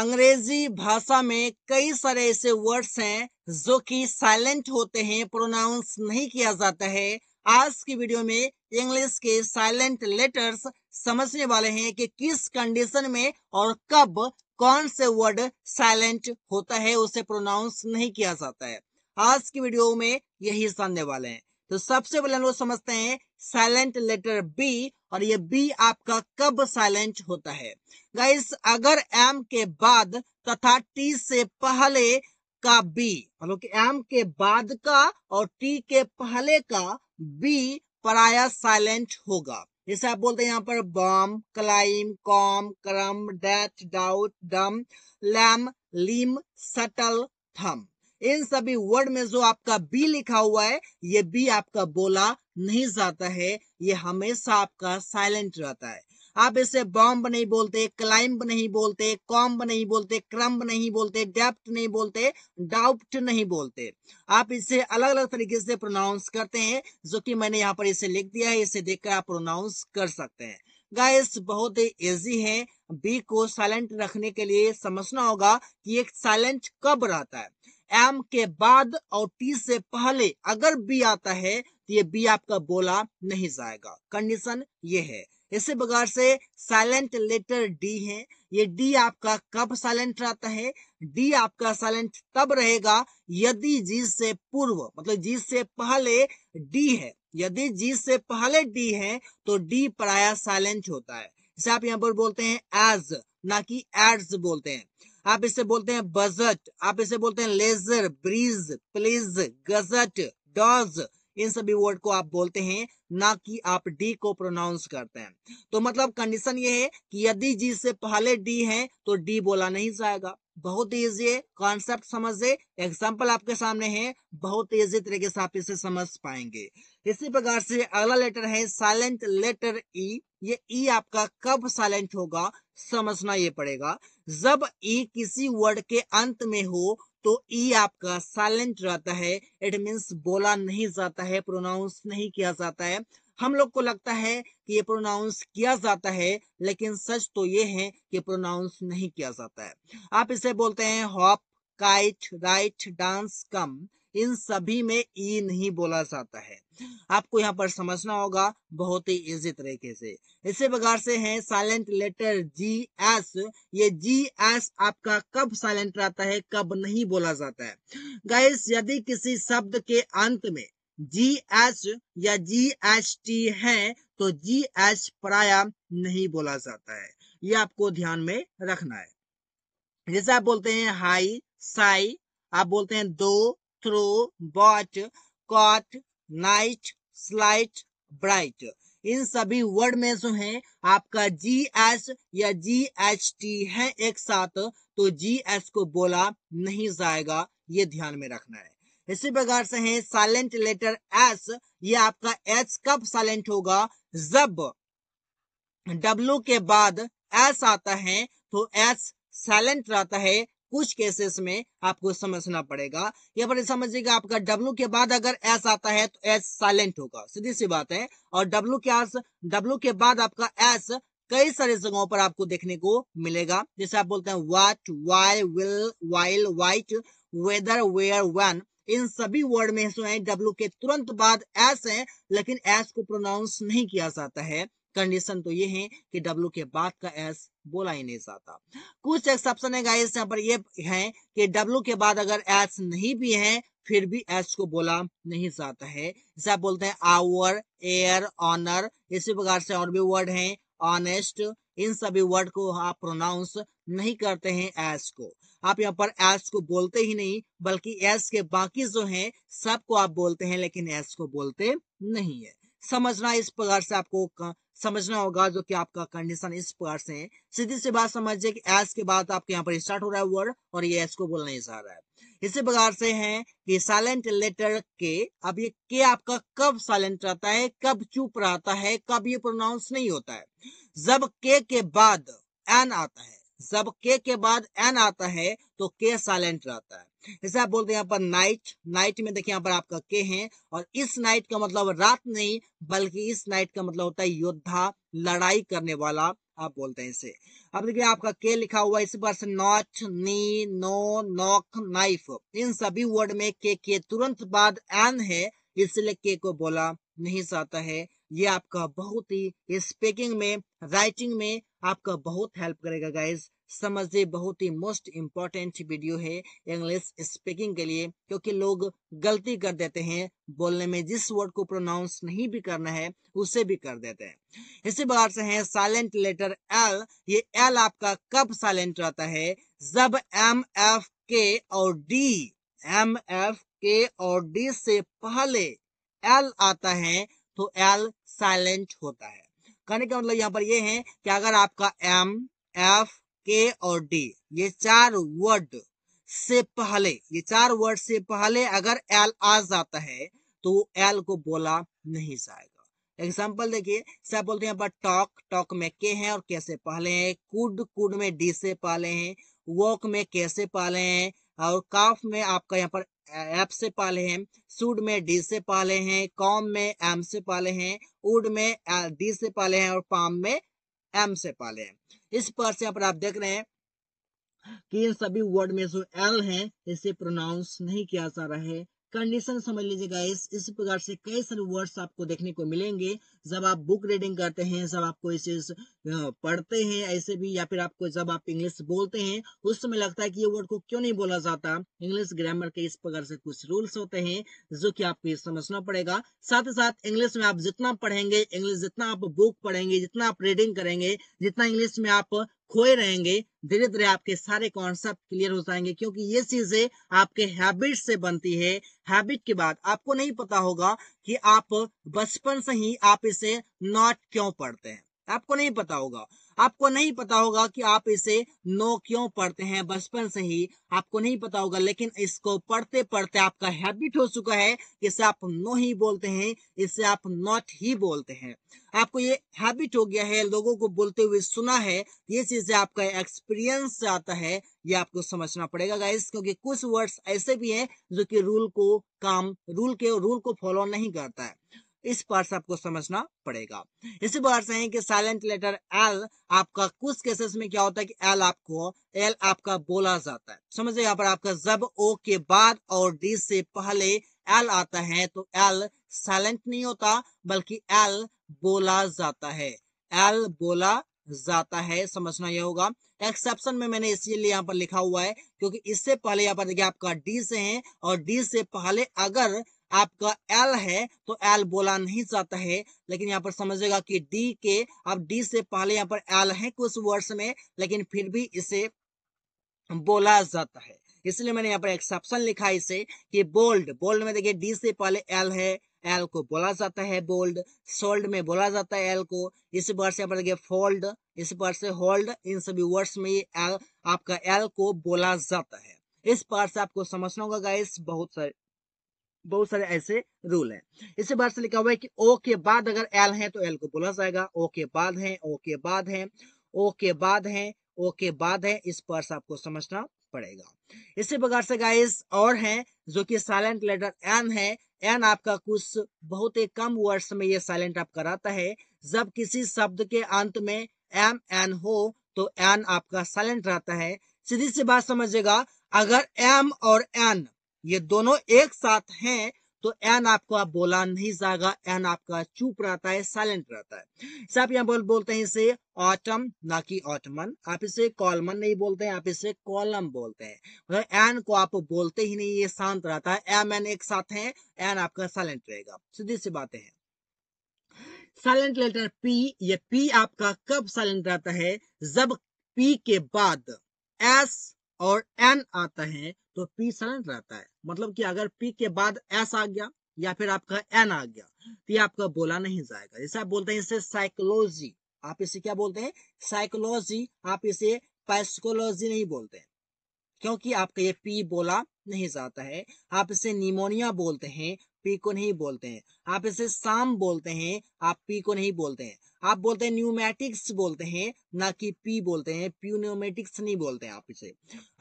अंग्रेजी भाषा में कई सारे ऐसे वर्ड्स हैं जो कि साइलेंट होते हैं प्रोनाउंस नहीं किया जाता है आज की वीडियो में इंग्लिश के साइलेंट लेटर्स समझने वाले हैं कि किस कंडीशन में और कब कौन से वर्ड साइलेंट होता है उसे प्रोनाउंस नहीं किया जाता है आज की वीडियो में यही जानने वाले हैं तो सबसे पहले हम लोग समझते हैं साइलेंट लेटर बी और ये बी आपका कब साइलेंट होता है गाइस अगर एम के बाद तथा टी से पहले का बी मतलब कि एम के बाद का और टी के पहले का बी पराया साइलेंट होगा जैसे आप बोलते हैं यहाँ पर bomb climb comb crumb debt doubt dumb lamb limb subtle thumb इन सभी वर्ड में जो आपका बी लिखा हुआ है ये बी आपका बोला नहीं जाता है ये हमेशा आपका साइलेंट रहता है आप इसे बॉम्ब नहीं बोलते क्लाइंब नहीं बोलते कॉम्ब नहीं बोलते क्रम्ब नहीं बोलते डेप्ट नहीं बोलते डाउप्ट नहीं बोलते आप इसे अलग अलग तरीके से प्रोनाउंस करते हैं जो कि मैंने यहाँ पर इसे लिख दिया है इसे देखकर आप प्रोनाउंस कर सकते हैं गाइस बहुत ही इजी है बी को साइलेंट रखने के लिए समझना होगा कि एक साइलेंट कब रहता है एम के बाद और टी से पहले अगर बी आता है तो ये बी आपका बोला नहीं जाएगा कंडीशन ये है इसी प्रकार से साइलेंट लेटर डी है ये डी आपका कब साइलेंट रहता है डी आपका साइलेंट तब रहेगा यदि जी से पूर्व मतलब जी से पहले डी है यदि जी से पहले डी है तो डी प्राय साइलेंट होता है इसे आप यहाँ पर बोलते हैं एज ना कि एड्स बोलते हैं आप इसे बोलते हैं बजट आप इसे बोलते हैं ledger bridge pledge gadget dodge इन सभी वर्ड को आप बोलते हैं ना कि आप डी को प्रोनाउंस करते हैं तो मतलब कंडीशन ये है कि यदि जी से पहले डी है तो डी बोला नहीं जाएगा बहुत इजी है कॉन्सेप्ट समझे एग्जाम्पल आपके सामने है बहुत इजी तरीके से आप इसे समझ पाएंगे इसी प्रकार से अगला लेटर है साइलेंट लेटर ई ये ई e आपका कब साइलेंट होगा समझना ये पड़ेगा जब ई किसी वर्ड के अंत में हो तो ई आपका साइलेंट रहता है इट मीन्स बोला नहीं जाता है प्रोनाउंस नहीं किया जाता है हम लोग को लगता है कि ये प्रोनाउंस किया जाता है लेकिन सच तो ये है कि प्रोनाउंस नहीं किया जाता है आप इसे बोलते हैं hope kite write dance come इन सभी में ई नहीं बोला जाता है आपको यहाँ पर समझना होगा बहुत ही इजी तरीके से इसी प्रकार से है साइलेंट लेटर जी एस ये जी एस आपका कब साइलेंट रहता है कब नहीं बोला जाता है गाइस यदि किसी शब्द के अंत में जी एच या जी एच टी है तो जी एच प्राया नहीं बोला जाता है ये आपको ध्यान में रखना है जैसे आप बोलते हैं हाई साई आप बोलते हैं though through bought caught night slight bright इन सभी वर्ड में जो है आपका जी एस या जी एच टी है एक साथ तो जी एस को बोला नहीं जाएगा ये ध्यान में रखना है इसी प्रकार से है साइलेंट लेटर एस ये आपका एच कब साइलेंट होगा जब डब्लू के बाद एस आता है तो एस साइलेंट रहता है कुछ केसेस में आपको समझना पड़ेगा या फिर समझिए आपका डब्ल्यू के बाद अगर एस आता है तो एस साइलेंट होगा सीधी सी बात है और डब्ल्यू के डब्ल्यू के बाद आपका एस कई सारे जगहों पर आपको देखने को मिलेगा जैसे आप बोलते हैं what why will while white whether where when इन सभी वर्ड में जो है डब्ल्यू के तुरंत बाद एस है लेकिन एस को प्रोनाउंस नहीं किया जाता है कंडीशन तो ये है कि डब्ल्यू के बाद का एस बोला ही नहीं जाता कुछ एक्सेप्शन है गाइस यहाँ पर ये है कि डब्ल्यू के बाद अगर एस नहीं भी है फिर भी एस को बोला नहीं जाता है जैसे आप बोलते हैं आवर एयर ऑनर इसी प्रकार से और भी वर्ड हैं ऑनेस्ट इन सभी वर्ड को आप प्रोनाउंस नहीं करते हैं एस को आप यहाँ पर एस को बोलते ही नहीं बल्कि एस के बाकी जो हैं सबको आप बोलते हैं लेकिन एस को बोलते नहीं है समझना इस प्रकार से आपको समझना होगा जो कि आपका कंडीशन इस प्रकार से है सीधी सी बात समझिए कि एस के बाद आपके यहाँ पर स्टार्ट हो रहा है वर्ड और ये एस को बोलना ही चाह रहा है इसी प्रकार से है कि साइलेंट लेटर के अब ये के आपका कब साइलेंट रहता है कब चुप रहता है कब ये प्रोनाउंस नहीं होता है जब के के बाद एन आता है जब के के बाद एन आता है तो के साइलेंट रहता है जैसे आप बोलते हैं यहाँ पर नाइट नाइट में देखिए यहाँ पर आपका के है और इस नाइट का मतलब रात नहीं बल्कि इस नाइट का मतलब होता है योद्धा लड़ाई करने वाला आप बोलते हैं इसे अब देखिए आपका के लिखा हुआ इसी पर से knot knee know knock knife इन सभी वर्ड में के के तुरंत बाद एन है इसलिए के को बोला नहीं जाता है ये आपका बहुत ही स्पीकिंग में राइटिंग में आपका बहुत हेल्प करेगा गाइज समझे बहुत ही मोस्ट इम्पोर्टेंट वीडियो है इंग्लिश स्पीकिंग के लिए क्योंकि लोग गलती कर देते हैं बोलने में जिस वर्ड को प्रोनाउंस नहीं भी करना है उसे भी कर देते हैं इसी प्रकार से है साइलेंट लेटर एल ये एल आपका कब साइलेंट रहता है जब एम एफ के और डी एम एफ के और डी से पहले एल आता है तो एल साइलेंट होता है कहने का मतलब यहाँ पर यह है कि अगर आपका एम एफ के और डी ये चार वर्ड से पहले ये चार वर्ड से पहले अगर एल आ जाता है तो एल को बोला नहीं जाएगा एग्जाम्पल देखिए सब बोलते हैं टॉक टॉक में के हैं और कैसे पहले हैं कुड कुड में डी से पहले हैं वॉक में कैसे पाले हैं और काफ में आपका यहाँ पर एफ से पाले हैं सूड में डी से पाले हैं कॉम में एम से पाले हैं उड में डी से पाले हैं और पाम में एम से पाले हैं इस पर से आप देख रहे हैं कि इन सभी वर्ड में जो एल है इसे प्रोनाउंस नहीं किया जा रहा है कंडीशन समझ लीजिए गाइस इस प्रकार से कई सारे वर्ड्स आपको देखने को मिलेंगे जब आप बुक रीडिंग करते हैं जब आप कोई चीज पढ़ते हैं ऐसे भी या फिर आपको जब आप इंग्लिश बोलते हैं उस समय लगता है कि ये वर्ड को क्यों नहीं बोला जाता इंग्लिश ग्रामर के इस प्रकार से कुछ रूल्स होते हैं जो कि आपको समझना पड़ेगा साथ ही साथ इंग्लिश में आप जितना पढ़ेंगे इंग्लिश जितना आप बुक पढ़ेंगे जितना आप रीडिंग करेंगे जितना इंग्लिश में आप खोए रहेंगे धीरे धीरे आपके सारे कॉन्सेप्ट क्लियर हो जाएंगे क्योंकि ये चीजें आपके हैबिट से बनती है हैबिट के बाद आपको नहीं पता होगा कि आप बचपन से ही आप इसे नॉट क्यों पढ़ते हैं आपको नहीं पता होगा आपको नहीं पता होगा कि आप इसे नो क्यों पढ़ते हैं बचपन से ही आपको नहीं पता होगा लेकिन इसको पढ़ते पढ़ते आपका हैबिट हो चुका है इसे आप नो ही बोलते हैं इसे आप नॉट ही बोलते हैं आपको ये हैबिट हो गया है लोगों को बोलते हुए सुना है ये चीजें आपका एक्सपीरियंस से आता है ये आपको समझना पड़ेगा गाइस क्योंकि कुछ वर्ड्स ऐसे भी हैं जो कि रूल को काम रूल के रूल को फॉलो नहीं करता है इस पार्ट आपको समझना पड़ेगा इसी बार से है कि साइलेंट लेटर एल आपका कुछ केसेस में क्या होता है कि एल आपको एल आपका बोला जाता है समझिए यहाँ पर आपका जब ओ के बाद और डी से पहले एल आता है तो एल साइलेंट नहीं होता बल्कि एल बोला जाता है एल बोला जाता है समझना यह होगा एक्सेप्शन में मैंने इसीलिए यहाँ पर लिखा हुआ है क्योंकि इससे पहले यहाँ पर देखिए आपका डी से है और डी से पहले अगर आपका एल है तो एल बोला नहीं जाता है लेकिन यहाँ पर समझेगा कि डी के अब डी से पहले यहाँ पर एल है कुछ वर्ड्स में लेकिन फिर भी इसे बोला जाता है इसलिए मैंने यहाँ पर एक्सेप्शन लिखा इसे कि बोल्ड बोल्ड में देखिए डी से पहले एल है एल को बोला जाता है बोल्ड सोल्ड में बोला जाता है एल को इस वर्ड से यहाँ पर देखिए फोल्ड इस वर्ड से होल्ड इन सभी वर्ड्स में एल आपका एल को बोला जाता है इस पार्ट से आपको समझना होगा गाइस बहुत सारे बहुत सारे ऐसे रूल है इसी बात से लिखा हुआ है कि ओ के बाद अगर एल है तो एल को बोला जाएगा ओ के बाद है ओ के बाद है ओ के बाद है ओ के बाद है इस पर आपको समझना पड़ेगा इसी प्रकार से गाइस और है जो कि साइलेंट लेटर एन है एन आपका कुछ बहुत ही कम वर्ड्स में ये साइलेंट आप कराता है जब किसी शब्द के अंत में एम एन हो तो एन आपका साइलेंट रहता है सीधी सी बात समझिएगा अगर एम और एन ये दोनों एक साथ हैं तो एन आपको आप बोला नहीं जाएगा एन आपका चुप रहता है साइलेंट रहता है इसे आप यहाँ बोल बोलते हैं इसे ऑटम ना कि ऑटमन आप इसे कॉलमन नहीं बोलते हैं आप इसे कॉलम बोलते हैं मतलब एन को आप बोलते ही नहीं ये शांत रहता है एम एन एक साथ है एन आपका साइलेंट रहेगा सीधी सी बातें हैं साइलेंट लेटर पी ये पी आपका कब साइलेंट रहता है जब पी के बाद एस और एन आता है तो पी साइलेंट रहता है मतलब कि अगर पी के बाद एस आ गया या फिर आपका एन आ गया तो ये आपका बोला नहीं जाएगा जैसे आप बोलते हैं इसे साइकोलॉजी आप इसे क्या बोलते हैं साइकोलॉजी आप इसे पैसकोलॉजी नहीं बोलते हैं क्योंकि आपका ये पी बोला नहीं जाता है आप इसे निमोनिया बोलते हैं पी को नहीं बोलते हैं आप इसे साम बोलते हैं आप पी को नहीं बोलते हैं आप बोलते हैं न्यूमेटिक्स बोलते हैं ना कि पी बोलते हैं प्यूनोमेटिक्स नहीं बोलते हैं आप इसे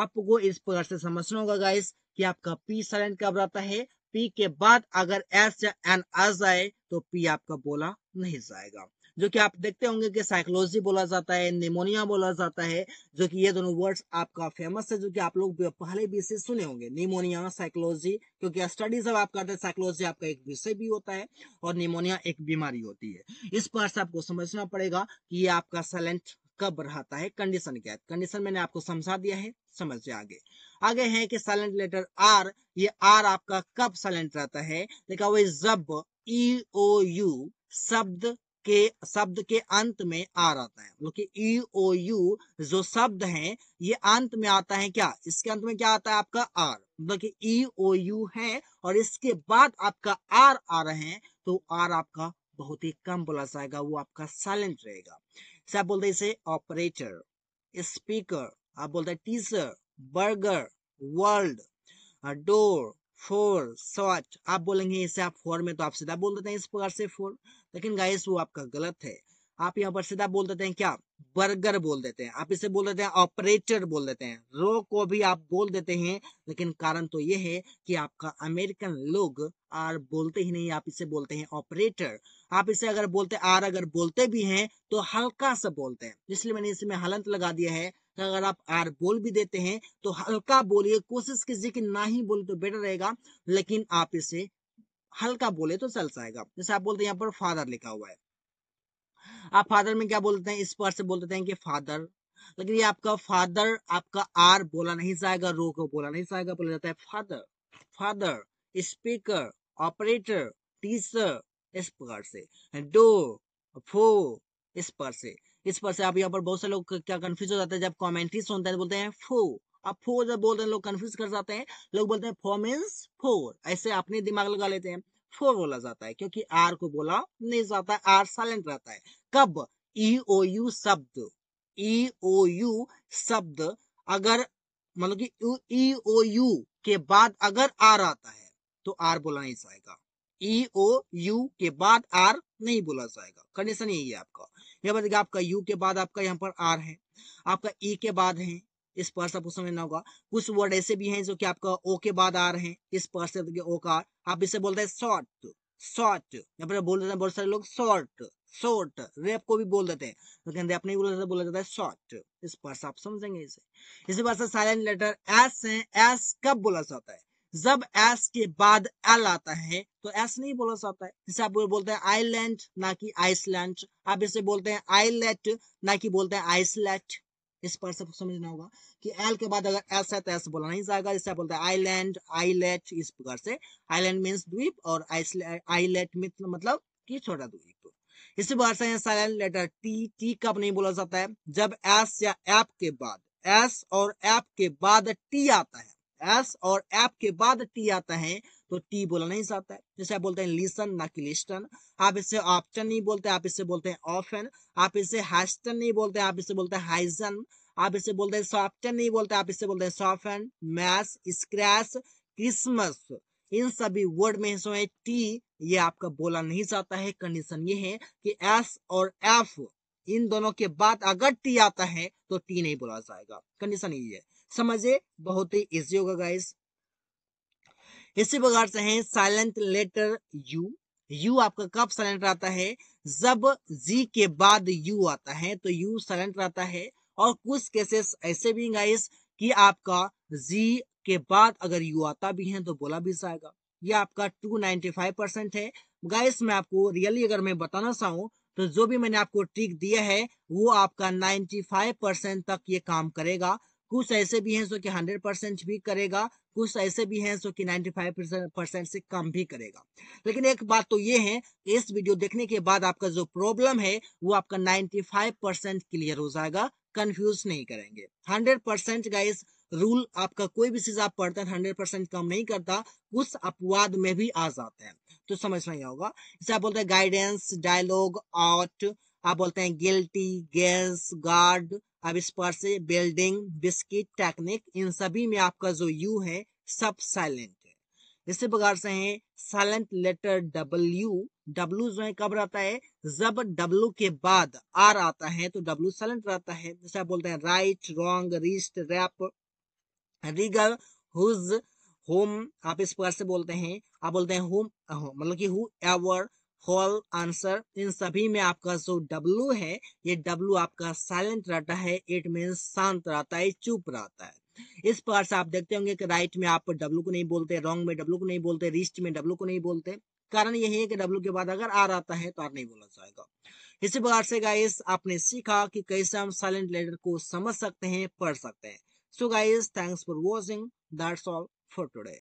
आपको इस प्रकार से समझना होगा गाइस कि आपका पी साइलेंट कब रहता है पी के बाद अगर एस या एन आ जाए तो पी आपका बोला नहीं जाएगा जो कि आप देखते होंगे कि साइकोलॉजी बोला जाता है निमोनिया बोला जाता है जो कि ये दोनों वर्ड्स आपका फेमस है जो कि आप लोग पहले भी इसे सुने होंगे निमोनिया साइकोलॉजी क्योंकि स्टडीज जब आप करते हैं साइकोलॉजी आपका एक विषय भी होता है और निमोनिया एक बीमारी होती है इस पर से आपको समझना पड़ेगा कि ये आपका साइलेंट कब रहता है कंडीशन क्या है कंडीशन मैंने आपको समझा दिया है समझिए आगे आगे है कि साइलेंट लेटर आर ये आर आपका कब साइलेंट रहता है देखा वो जब ई ओ यू शब्द के शब्द के अंत में आ रहता है मतलब कि ई ओ यू जो शब्द है ये अंत में आता है क्या इसके अंत में क्या आता है आपका आर मतलब कि ई ओ यू है और इसके बाद आपका आर आ रहे हैं तो आर आपका बहुत ही कम बोला जाएगा वो आपका साइलेंट रहेगा सब बोलते इसे ऑपरेटर स्पीकर आप बोलते हैं teacher burger world door four सॉच आप बोलेंगे इसे आप फोर में तो आप सीधा बोल देते हैं इस प्रकार से फोर लेकिन गाइस वो आपका गलत है आप यहाँ पर सीधा बोल देते हैं क्या बर्गर बोल देते हैं आप इसे बोल देते हैं ऑपरेटर बोल देते हैं रो को भी आप बोल देते हैं लेकिन कारण तो ये है कि आपका अमेरिकन लोग आर बोलते ही नहीं आप इसे बोलते हैं ऑपरेटर आप इसे अगर बोलते आर अगर बोलते भी हैं तो हल्का सा बोलते हैं इसलिए मैंने इसमें हलंत लगा दिया है तो अगर आप आर बोल भी देते हैं तो हल्का बोलिए कोशिश कीजिए कि ना ही बोले तो बेटर रहेगा लेकिन आप इसे हल्का बोले तो चल जाएगा जैसे आप बोलते हैं यहाँ पर फादर लिखा हुआ है आप फादर में क्या बोलते हैं से बोलते हैं कि फादर लेकिन ये आपका फादर आपका आर बोला नहीं जाएगा रो को बोला नहीं जाएगा बोला जाता है father father speaker operator teacher इस प्रकार से डो फो इस पर से इस पर से आप यहाँ पर बहुत से लोग क्या कंफ्यूज हो जाते हैं जब कॉमेंट्री सुनते हैं बोलते हैं फो अब फोर जब बोलते हैं लोग कंफ्यूज कर जाते हैं लोग बोलते हैं फोर मीन्स फोर ऐसे अपने दिमाग लगा लेते हैं फोर बोला जाता है क्योंकि आर को बोला नहीं जाता है आर साइलेंट रहता है कब ई ओ यू शब्द ई ओ यू शब्द अगर मतलब कि ई ओ यू के बाद अगर आर आता है तो आर बोला नहीं जाएगा ई ओ यू के बाद आर नहीं बोला जाएगा कंडीशन यही है आपका यह बताएगा आपका यू के बाद आपका यहाँ पर आर है आपका ई e के बाद है इस पर से आपको समझना होगा कुछ वर्ड ऐसे भी हैं जो कि आपका ओ के बाद आ रहे हैं इस पर से ओ का आप इसे बोलते हैं शॉर्ट शॉर्ट या फिर बोल देते हैं बहुत सारे लोग शॉर्ट शॉर्ट रेप को भी बोल देते हैं लेकिन तो बोला जाता बोला जाता है शॉर्ट इस पर से आप समझेंगे इसे इसी पर साइलेंट लेटर एस है एस कब बोला जाता है जब एस के बाद एल आता है तो एस नहीं बोला जाता है जिसे आप बोलते हैं आईलैंड ना कि आइसलैंड आप इसे बोलते हैं आईलेट ना कि बोलते हैं आइसलेट इस पर सबको समझना होगा कि एल के बाद अगर एस है तो एस बोला नहीं जाएगा जैसे बोलते हैं आईलैंड आईलेट इस प्रकार से आईलैंड मीन्स द्वीप और आईलेट मतलब कि छोटा द्वीप इसी बार से साइलेंट लेटर टी टी कब नहीं बोला जाता है जब एस या एप के बाद एस और एप के बाद टी आता है एस और एप के बाद टी आता है तो टी बोला नहीं जाता है जैसे आप बोलते हैं लिसन ना कि लिस्टन आप इसे ऑप्शन नहीं बोलते आप इसे बोलते हैं ऑफन आप इसे हैस्टन नहीं बोलते आप इसे बोलते हैं हाइजन आप इसे बोलते हैं सॉफ्टन नहीं बोलते आप इसे बोलते हैं सॉफन मैस स्क्रैस क्रिसमस इन सभी वर्ड में सो है टी ये आपका बोला नहीं जाता है कंडीशन ये है कि एस और एफ इन दोनों के बाद अगर टी आता है तो टी नहीं बोला जाएगा कंडीशन ये है समझे बहुत ही इजी होगा गाइस इसी प्रकार से है साइलेंट लेटर यू यू आपका कब साइलेंट रहता है जब जी के बाद यू आता है तो यू साइलेंट रहता है और कुछ केसेस ऐसे भी गाइस कि आपका जी के बाद अगर यू आता भी है तो बोला भी जाएगा ये आपका 295 परसेंट है गाइस मैं आपको रियली अगर मैं बताना चाहूँ तो जो भी मैंने आपको ट्रिक दिया है वो आपका 95 परसेंट तक ये काम करेगा कुछ ऐसे भी हैं जो कि हंड्रेड परसेंट भी करेगा कुछ ऐसे भी हैं जो कि नाइन्टी फाइव परसेंट से कम भी करेगा लेकिन एक बात तो ये है इस वीडियो देखने के बाद आपका जो प्रॉब्लम है वो आपका नाइन्टी फाइव परसेंट क्लियर हो जाएगा कंफ्यूज नहीं करेंगे हंड्रेड परसेंट गाइस रूल आपका कोई भी चीज आप पढ़ते हैं हंड्रेड परसेंट कम नहीं करता उस अपवाद में भी आ जाते हैं तो समझना ही होगा इसे आप बोलते हैं गाइडेंस डायलॉग आउट आप बोलते हैं गिल्टी गेस गार्ड अब इस पर से बिल्डिंग बिस्किट टेक्निक इन सभी में आपका जो यू है सब साइलेंट है इसी प्रकार से है साइलेंट लेटर डब्ल्यू डब्ल्यू जो है कब रहता है जब डब्ल्यू के बाद आर आता है तो डब्ल्यू साइलेंट रहता है जैसे आप बोलते हैं write wrong wrist wrap wriggle whose whom आप इस प्रकार से बोलते हैं आप बोलते हैं होम मतलब कि हु एवर होल आंसर इन सभी में आपका जो डब्लू है ये डब्लू आपका साइलेंट रहता है इट मीन्स शांत रहता है चुप रहता है इस प्रकार से आप देखते होंगे कि राइट में आप डब्लू को नहीं बोलते रॉन्ग में डब्लू को नहीं बोलते रिस्ट में डब्लू को नहीं बोलते कारण यही है कि डब्लू के बाद अगर आर आता है तो आर नहीं बोला जाएगा इसी प्रकार से गाइस आपने सीखा कि कैसे हम साइलेंट लेटर को समझ सकते हैं पढ़ सकते हैं so guys thanks for watching that's all for today